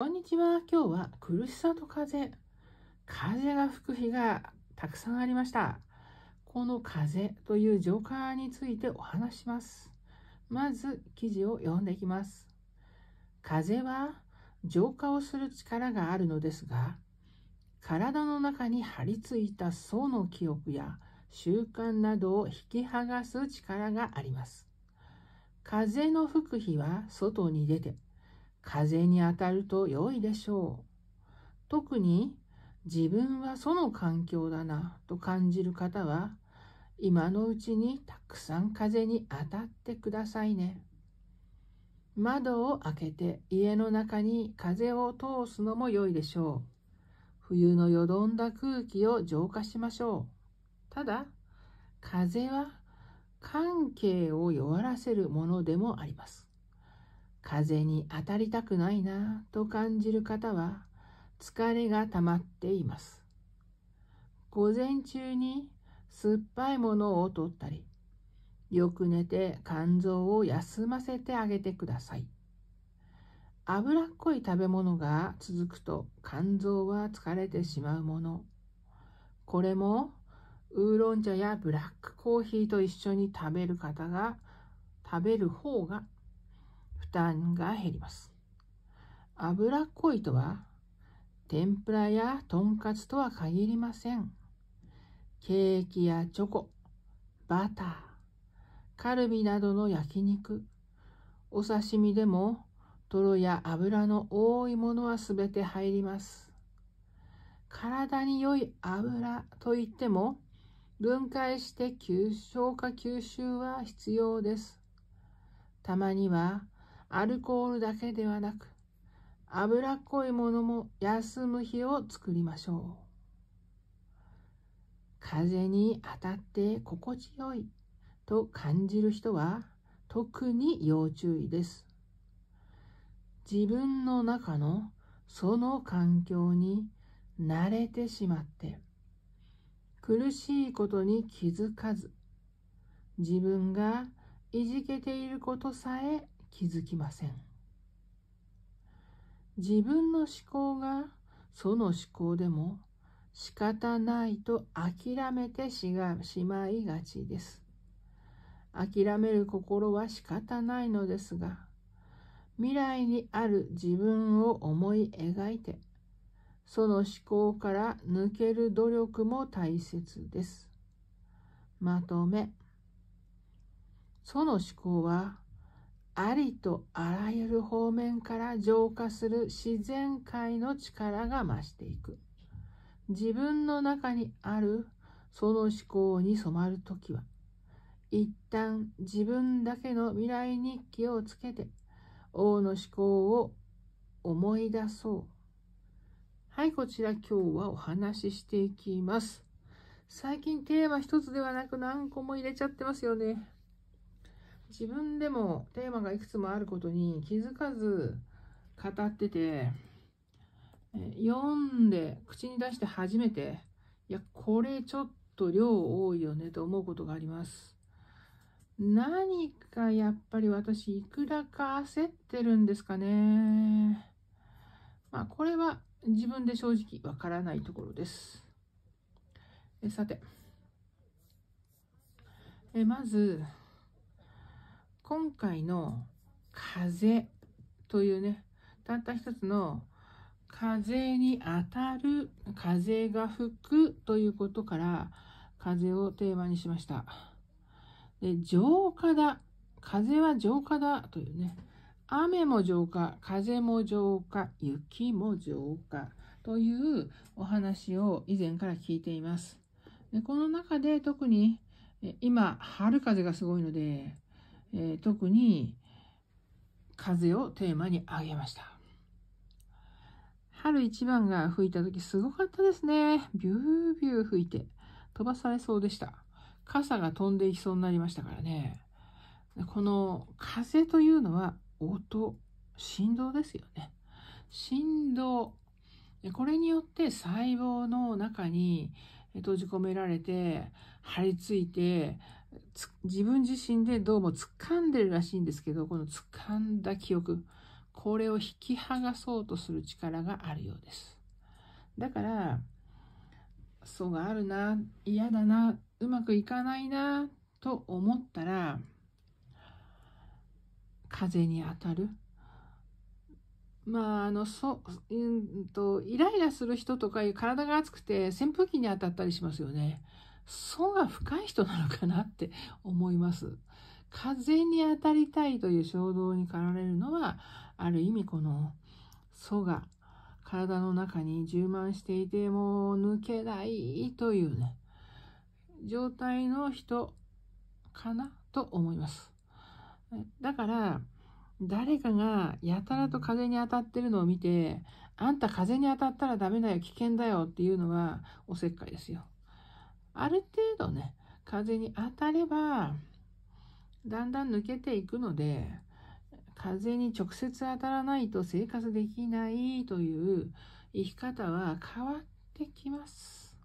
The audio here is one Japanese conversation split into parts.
こんにちは。今日は苦しさと風。風が吹く日がたくさんありました。この風という浄化についてお話します。まず記事を読んでいきます。風は浄化をする力があるのですが、体の中に張り付いた層の記憶や習慣などを引き剥がす力があります。風の吹く日は外に出て、風に当たると良いでしょう。特に自分はその環境だなと感じる方は、今のうちにたくさん風に当たってくださいね。窓を開けて家の中に風を通すのも良いでしょう。冬のよどんだ空気を浄化しましょう。ただ、風は関係を弱らせるものでもあります。風に当たりたくないなと感じる方は疲れが溜まっています。午前中に酸っぱいものを取ったり、よく寝て肝臓を休ませてあげてください。脂っこい食べ物が続くと肝臓は疲れてしまうもの。これもウーロン茶やブラックコーヒーと一緒に食べる方が食べる方が負担が減ります。油っこいとは、天ぷらやとんかつとは限りません。ケーキやチョコ、バター、カルビなどの焼肉、お刺身でも、トロや油の多いものはすべて入ります。体に良い油といっても、分解して吸消化吸収は必要です。たまにはアルコールだけではなく、油っこいものも休む日を作りましょう。風に当たって心地よいと感じる人は特に要注意です。自分の中のその環境に慣れてしまって苦しいことに気づかず自分がいじけていることさえ気づきません自分の思考がその思考でも仕方ないと諦めてしがしまいがちです諦める心は仕方ないのですが未来にある自分を思い描いてその思考から抜ける努力も大切です。まとめその思考はありとあらゆる方面から浄化する自然界の力が増していく。自分の中にあるその思考に染まるときは、一旦自分だけの未来日記をつけて、王の思考を思い出そう。はい、こちら今日はお話ししていきます。最近テーマ一つではなく何個も入れちゃってますよね。自分でもテーマがいくつもあることに気づかず語ってて読んで口に出して初めていやこれちょっと量多いよねと思うことがあります何かやっぱり私いくらか焦ってるんですかねまあこれは自分で正直わからないところですさてえまず今回の風というね、たった一つの風に当たる、風が吹くということから、風をテーマにしました。で、浄化だ。風は浄化だというね。雨も浄化、風も浄化、雪も浄化というお話を以前から聞いています。でこの中で特に今、春風がすごいので、えー、特に風をテーマに挙げました。春一番が吹いた時すごかったですね。ビュービュー吹いて飛ばされそうでした。傘が飛んでいきそうになりましたからね。この風というのは音、振動ですよね。振動。これによって細胞の中に閉じ込められて、張り付いて、自分自身でどうも掴んでるらしいんですけど、この掴んだ記憶、これを引き剥がそうとする力があるようです。だから、そうがあるな、嫌だな、うまくいかないな、と思ったら、風に当たるまあ、あの、そ、うんと、イライラする人とか体が熱くて扇風機に当たったりしますよね。層が深い人なのかなって思います。風に当たりたいという衝動に駆られるのは、ある意味この層が体の中に充満していてもう抜けないというね、状態の人かなと思います。だから、誰かがやたらと風に当たってるのを見て、あんた風に当たったらダメだよ、危険だよっていうのはおせっかいですよ。ある程度ね、風に当たれば、だんだん抜けていくので、風に直接当たらないと生活できないという生き方は変わってきます。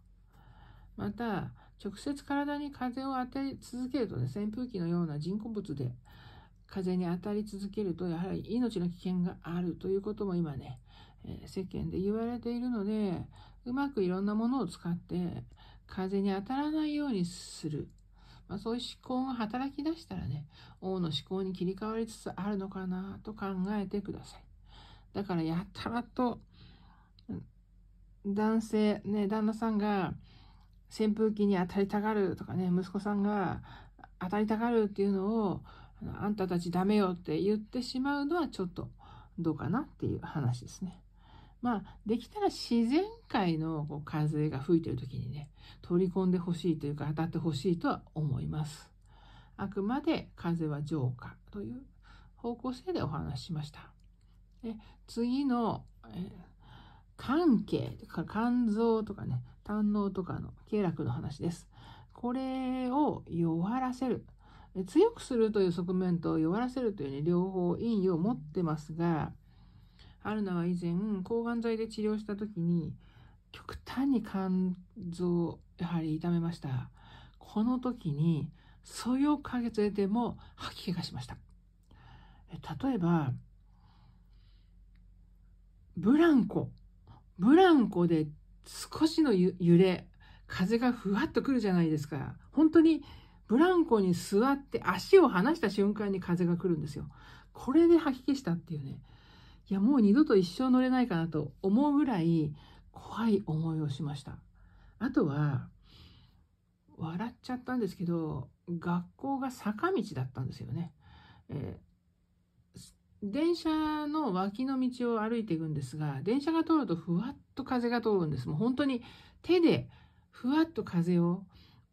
また、直接体に風を当て続けるとね、扇風機のような人工物で風に当たり続けるとやはり命の危険があるということも今ね、え世間で言われているのでうまくいろんなものを使って風に当たらないようにする、まあ、そういう思考が働き出したらね王の思考に切り替わりつつあるのかなと考えてくださいだからやたらと男性ね旦那さんが扇風機に当たりたがるとかね息子さんが当たりたがるっていうのをあんたたちダメよって言ってしまうのはちょっとどうかなっていう話ですね。まあ、できたら自然界のこう風が吹いてる時にね、取り込んでほしいというか当たってほしいとは思います。あくまで風は浄化という方向性でお話ししました。で次の、え関係とか肝臓とかね、胆脳とかの経絡の話です。これを弱らせる。強くするという側面と弱らせるという、ね、両方意味を持ってますが、アルナは以前、抗がん剤で治療した時に、極端に肝臓、やはり痛めました。この時に、そよ風でも吐き気がしました。例えば、ブランコ。ブランコで少しの揺れ、風がふわっとくるじゃないですか。本当にブランコに座って足を離した瞬間に風が来るんですよ。これで吐き気したっていうね。いや、もう二度と一生乗れないかなと思うぐらい怖い思いをしました。あとは、笑っちゃったんですけど、学校が坂道だったんですよね。えー、電車の脇の道を歩いていくんですが、電車が通るとふわっと風が通るんです。もう本当に手でふわっと風を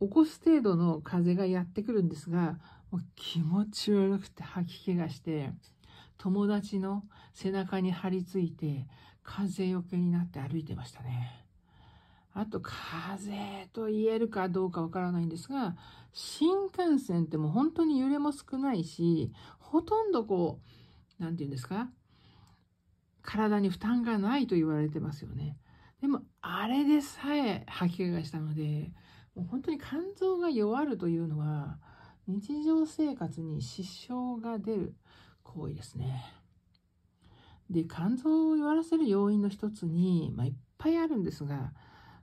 起こす程度の風がやってくるんですが、もう気持ち悪くて吐き気がして、友達の背中に張り付いて、風よけになって歩いてましたね。あと、風と言えるかどうかわからないんですが、新幹線ってもう本当に揺れも少ないし、ほとんどこう、なんて言うんですか体に負担がないと言われてますよね。でも、あれでさえ吐き気がしたので、もう本当に肝臓が弱るというのは、日常生活に支障が出る行為ですね。で、肝臓を弱らせる要因の一つに、まあ、いっぱいあるんですが、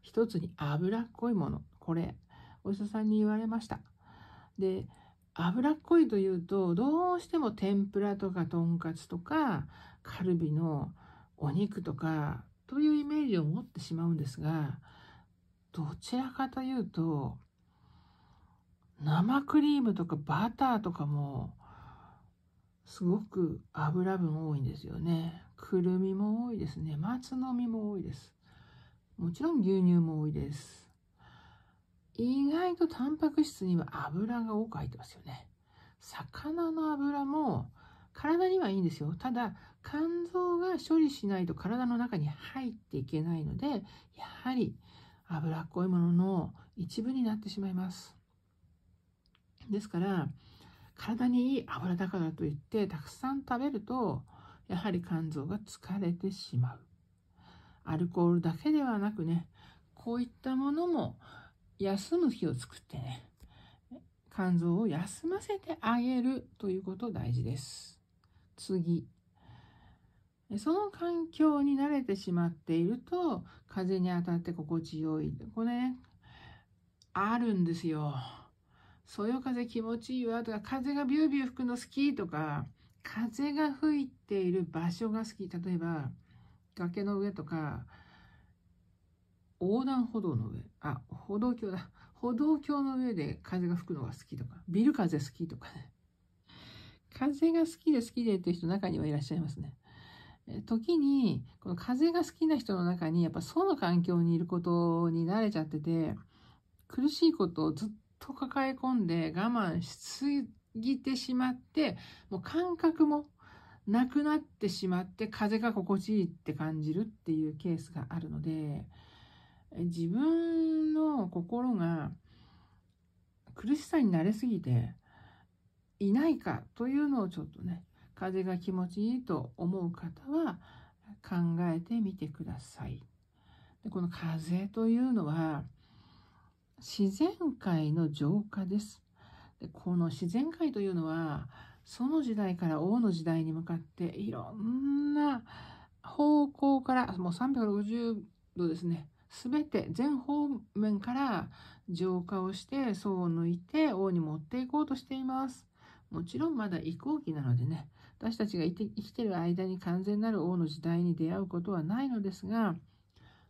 一つに脂っこいもの。これ、お医者さんに言われました。で、脂っこいというと、どうしても天ぷらとかとんかつとか、カルビのお肉とか、というイメージを持ってしまうんですが、どちらかというと、生クリームとかバターとかも、すごく油分多いんですよね。くるみも多いですね。松の実も多いです。もちろん牛乳も多いです。意外とタンパク質には油が多く入ってますよね。魚の油も体にはいいんですよ。ただ、肝臓が処理しないと体の中に入っていけないので、やはり脂っこいものの一部になってしまいます。ですから体にいい油だからといってたくさん食べるとやはり肝臓が疲れてしまう。アルコールだけではなくねこういったものも休む日を作ってね肝臓を休ませてあげるということ大事です。次その環境に慣れてしまっていると風に当たって心地よいこれねあるんですよ。そよ風気持ちいいわとか風がビュービュー吹くの好きとか風が吹いている場所が好き例えば崖の上とか横断歩道の上あ歩道橋だ歩道橋の上で風が吹くのが好きとかビル風好きとかね風が好きで好きでっていう人中にはいらっしゃいますね時に、この風が好きな人の中に、やっぱその環境にいることに慣れちゃってて、苦しいことをずっと抱え込んで我慢しすぎてしまって、もう感覚もなくなってしまって、風が心地いいって感じるっていうケースがあるので、自分の心が苦しさに慣れすぎていないかというのをちょっとね、風が気持ちいいと思う方は考えてみてください。でこの風というのは自然界の浄化です。でこの自然界というのはその時代から王の時代に向かっていろんな方向からもう360度ですね全て全方面から浄化をして層を抜いて王に持っていこうとしていますもちろんまだ移行期なのでね私たちが生きている間に完全なる王の時代に出会うことはないのですが、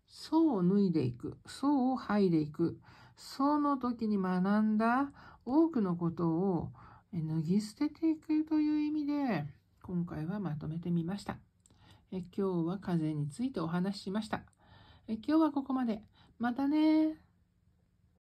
層を脱いでいく、層を剥いでいく、その時に学んだ多くのことを脱ぎ捨てていくという意味で、今回はまとめてみました。え今日は風についてお話ししましたえ。今日はここまで。またね